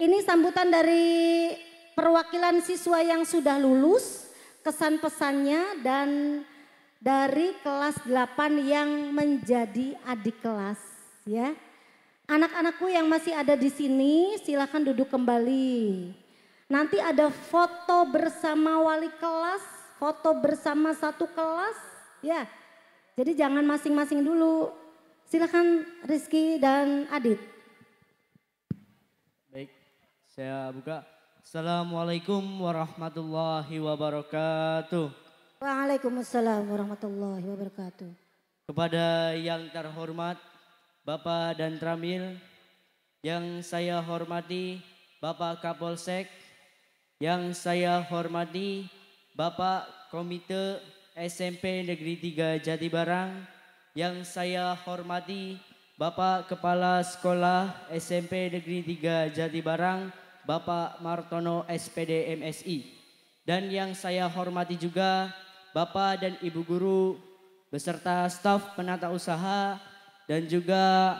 Ini sambutan dari perwakilan siswa yang sudah lulus, kesan pesannya dan dari kelas 8 yang menjadi adik kelas ya. Anak-anakku yang masih ada di sini silahkan duduk kembali. Nanti ada foto bersama wali kelas, foto bersama satu kelas ya. Jadi jangan masing-masing dulu. Silahkan Rizky dan Adit. Saya buka. Assalamualaikum warahmatullahi wabarakatuh. Waalaikumsalam warahmatullahi wabarakatuh. Kepada yang terhormat Bapak dan Tramil, yang saya hormati Bapak Kapolsek, yang saya hormati Bapak Komite SMP Negeri 3 Jatibarang, yang saya hormati Bapak Kepala Sekolah SMP Negeri 3 Jatibarang, Bapak Martono SPD MSI. Dan yang saya hormati juga Bapak dan Ibu Guru beserta staf penata usaha dan juga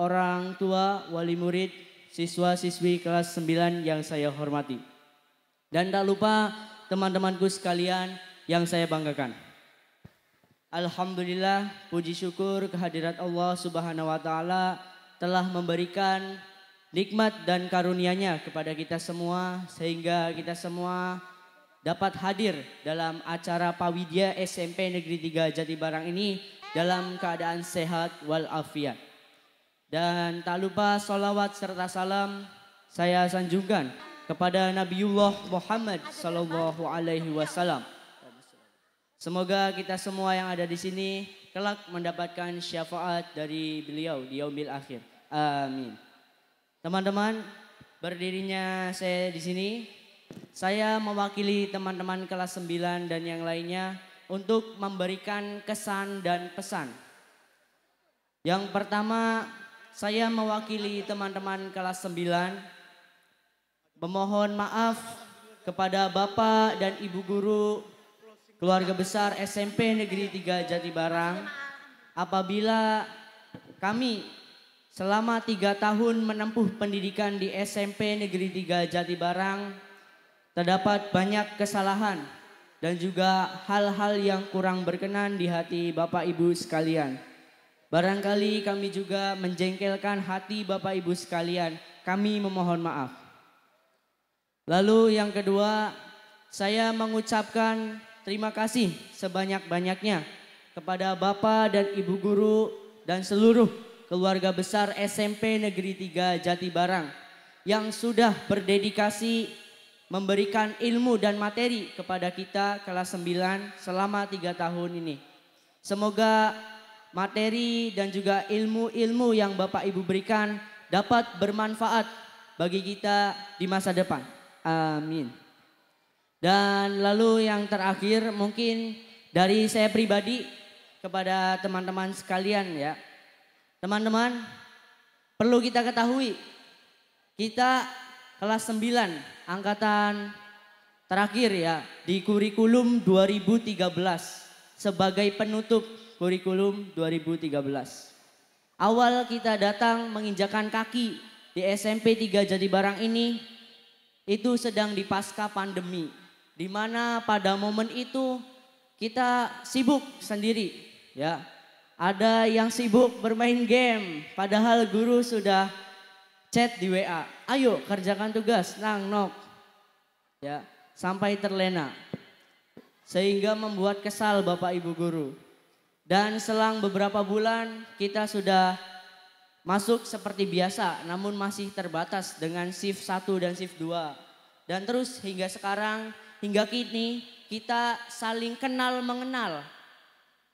orang tua wali murid siswa-siswi kelas 9 yang saya hormati. Dan tak lupa teman-temanku sekalian yang saya banggakan. Alhamdulillah puji syukur kehadirat Allah Subhanahu wa taala telah memberikan nikmat dan karunia-Nya kepada kita semua sehingga kita semua dapat hadir dalam acara Pawidya SMP Negeri 3 Barang ini dalam keadaan sehat walafiat. Dan tak lupa solawat serta salam saya sanjungkan kepada Nabiullah Muhammad Sallallahu Alaihi Wasallam. Semoga kita semua yang ada di sini kelak mendapatkan syafaat dari beliau di yaumil akhir. Amin. Teman-teman, berdirinya saya di sini, saya mewakili teman-teman kelas 9 dan yang lainnya untuk memberikan kesan dan pesan. Yang pertama, saya mewakili teman-teman kelas 9 memohon maaf kepada Bapak dan Ibu guru keluarga besar SMP Negeri 3 Jatibarang apabila kami Selama tiga tahun menempuh pendidikan di SMP Negeri 3 Jatibarang, terdapat banyak kesalahan dan juga hal-hal yang kurang berkenan di hati Bapak Ibu sekalian. Barangkali kami juga menjengkelkan hati Bapak Ibu sekalian. Kami memohon maaf. Lalu yang kedua, saya mengucapkan terima kasih sebanyak-banyaknya kepada Bapak dan Ibu guru dan seluruh keluarga besar SMP Negeri 3 Jatibarang yang sudah berdedikasi memberikan ilmu dan materi kepada kita kelas 9 selama tiga tahun ini. Semoga materi dan juga ilmu-ilmu yang Bapak Ibu berikan dapat bermanfaat bagi kita di masa depan. Amin. Dan lalu yang terakhir mungkin dari saya pribadi kepada teman-teman sekalian ya. Teman-teman, perlu kita ketahui, kita kelas 9 angkatan terakhir ya di kurikulum 2013 sebagai penutup kurikulum 2013. Awal kita datang menginjakan kaki di SMP 3 Jadi Barang ini itu sedang di pasca pandemi di mana pada momen itu kita sibuk sendiri ya ada yang sibuk bermain game, padahal guru sudah chat di WA. Ayo kerjakan tugas, nang nok. Ya, sampai terlena. Sehingga membuat kesal Bapak Ibu guru. Dan selang beberapa bulan kita sudah masuk seperti biasa namun masih terbatas dengan shift 1 dan shift 2. Dan terus hingga sekarang, hingga kini kita saling kenal mengenal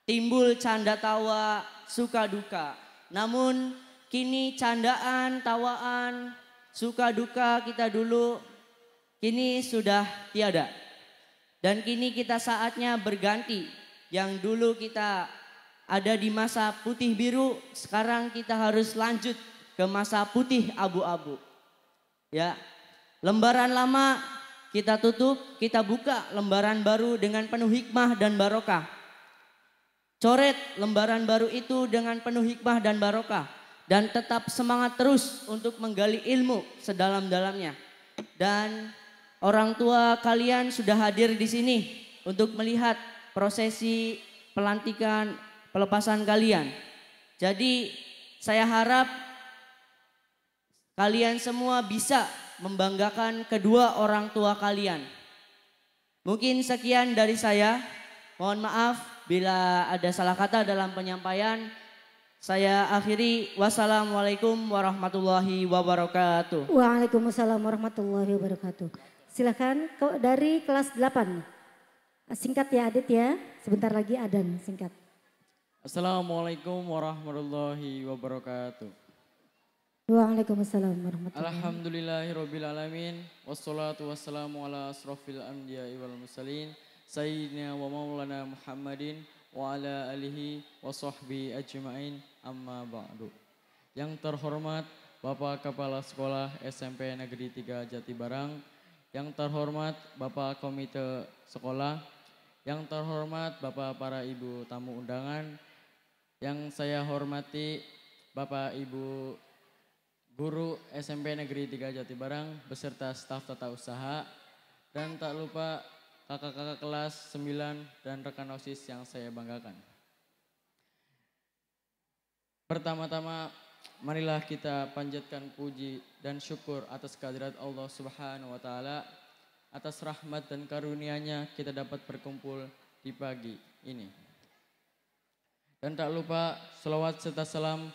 timbul canda tawa suka duka. Namun kini candaan, tawaan, suka duka kita dulu kini sudah tiada. Dan kini kita saatnya berganti. Yang dulu kita ada di masa putih biru, sekarang kita harus lanjut ke masa putih abu-abu. Ya. Lembaran lama kita tutup, kita buka lembaran baru dengan penuh hikmah dan barokah. Coret lembaran baru itu dengan penuh hikmah dan barokah dan tetap semangat terus untuk menggali ilmu sedalam-dalamnya. Dan orang tua kalian sudah hadir di sini untuk melihat prosesi pelantikan pelepasan kalian. Jadi saya harap kalian semua bisa membanggakan kedua orang tua kalian. Mungkin sekian dari saya. Mohon maaf Bila ada salah kata dalam penyampaian, saya akhiri wassalamualaikum warahmatullahi wabarakatuh. Waalaikumsalam warahmatullahi wabarakatuh. Silahkan dari kelas 8. Singkat ya Adit ya, sebentar lagi adan singkat. Assalamualaikum warahmatullahi wabarakatuh. Waalaikumsalam warahmatullahi wabarakatuh. Alhamdulillahirrabbilalamin. Wassalatu wassalamu ala asrafil amdiya wal musalin. Sayyidina wa maulana Muhammadin wa ala alihi wa sahbihi ajma'in amma ba'du. Yang terhormat Bapak Kepala Sekolah SMP Negeri 3 Jatibarang, yang terhormat Bapak Komite Sekolah, yang terhormat Bapak para Ibu tamu undangan, yang saya hormati Bapak Ibu guru SMP Negeri 3 Jatibarang beserta staf tata usaha dan tak lupa kakak-kakak kelas 9 dan rekan OSIS yang saya banggakan. Pertama-tama marilah kita panjatkan puji dan syukur atas kehadirat Allah Subhanahu wa taala atas rahmat dan karunia-Nya kita dapat berkumpul di pagi ini. Dan tak lupa selawat serta salam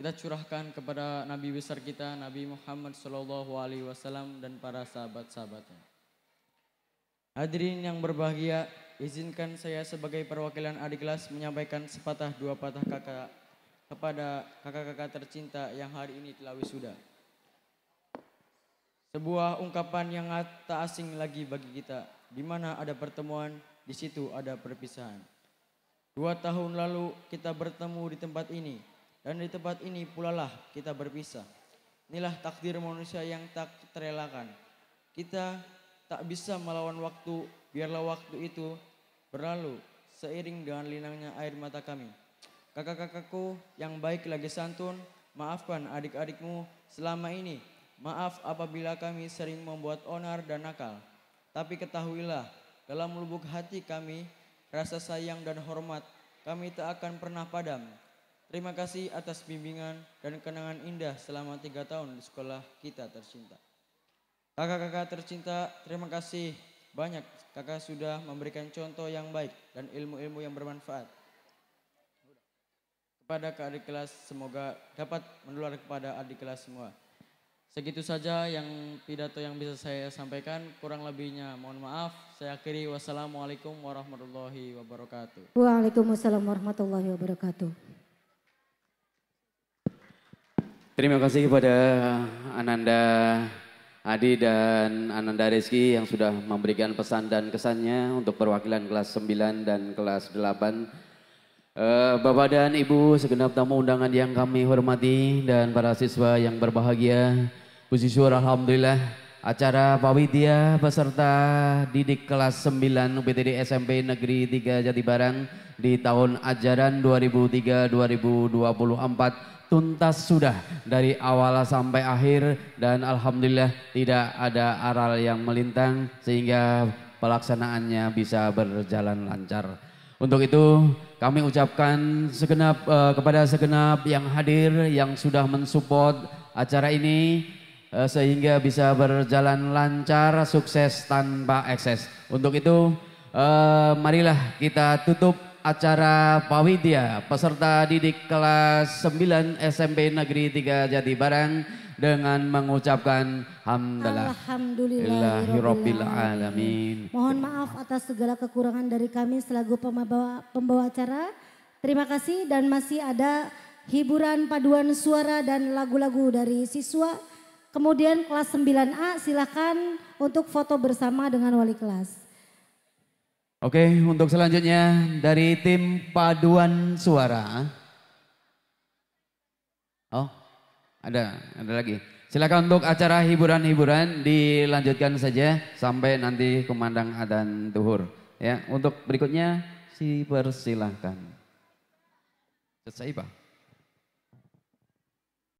kita curahkan kepada nabi besar kita Nabi Muhammad Shallallahu alaihi wasallam dan para sahabat-sahabatnya. Hadirin yang berbahagia, izinkan saya sebagai perwakilan adik kelas menyampaikan sepatah dua patah kakak kepada kakak-kakak tercinta yang hari ini telah wisuda. Sebuah ungkapan yang tak asing lagi bagi kita, di mana ada pertemuan, di situ ada perpisahan. Dua tahun lalu kita bertemu di tempat ini, dan di tempat ini pula lah kita berpisah. Inilah takdir manusia yang tak terelakkan. Kita tak bisa melawan waktu, biarlah waktu itu berlalu seiring dengan linangnya air mata kami. Kakak-kakakku yang baik lagi santun, maafkan adik-adikmu selama ini. Maaf apabila kami sering membuat onar dan nakal. Tapi ketahuilah, dalam lubuk hati kami, rasa sayang dan hormat kami tak akan pernah padam. Terima kasih atas bimbingan dan kenangan indah selama tiga tahun di sekolah kita tercinta. Kakak-kakak tercinta, terima kasih banyak kakak sudah memberikan contoh yang baik dan ilmu-ilmu yang bermanfaat. Kepada ke adik kelas, semoga dapat menular kepada adik kelas semua. Segitu saja yang pidato yang bisa saya sampaikan. Kurang lebihnya mohon maaf. Saya akhiri wassalamualaikum warahmatullahi wabarakatuh. Waalaikumsalam warahmatullahi wabarakatuh. Terima kasih kepada Ananda Adi dan Ananda Rizky yang sudah memberikan pesan dan kesannya untuk perwakilan kelas 9 dan kelas 8. Uh, eh, Bapak dan Ibu, segenap tamu undangan yang kami hormati dan para siswa yang berbahagia. Puji syukur Alhamdulillah acara Pawitia peserta didik kelas 9 UPTD SMP Negeri 3 Jatibarang di tahun ajaran 2003-2024 tuntas sudah dari awal sampai akhir dan alhamdulillah tidak ada aral yang melintang sehingga pelaksanaannya bisa berjalan lancar. Untuk itu kami ucapkan segenap uh, kepada segenap yang hadir yang sudah mensupport acara ini uh, sehingga bisa berjalan lancar, sukses tanpa ekses. Untuk itu uh, marilah kita tutup acara Pawidya peserta didik kelas 9 SMP Negeri 3 Jati Barang dengan mengucapkan hamdalah alhamdulillahirabbil alamin. Mohon maaf atas segala kekurangan dari kami selaku pembawa pembawa acara. Terima kasih dan masih ada hiburan paduan suara dan lagu-lagu dari siswa. Kemudian kelas 9A silakan untuk foto bersama dengan wali kelas. Oke, untuk selanjutnya dari tim paduan suara. Oh, ada, ada lagi. Silakan untuk acara hiburan-hiburan dilanjutkan saja sampai nanti kumandang adan tuhur. Ya, untuk berikutnya si persilahkan. Selesai, Pak.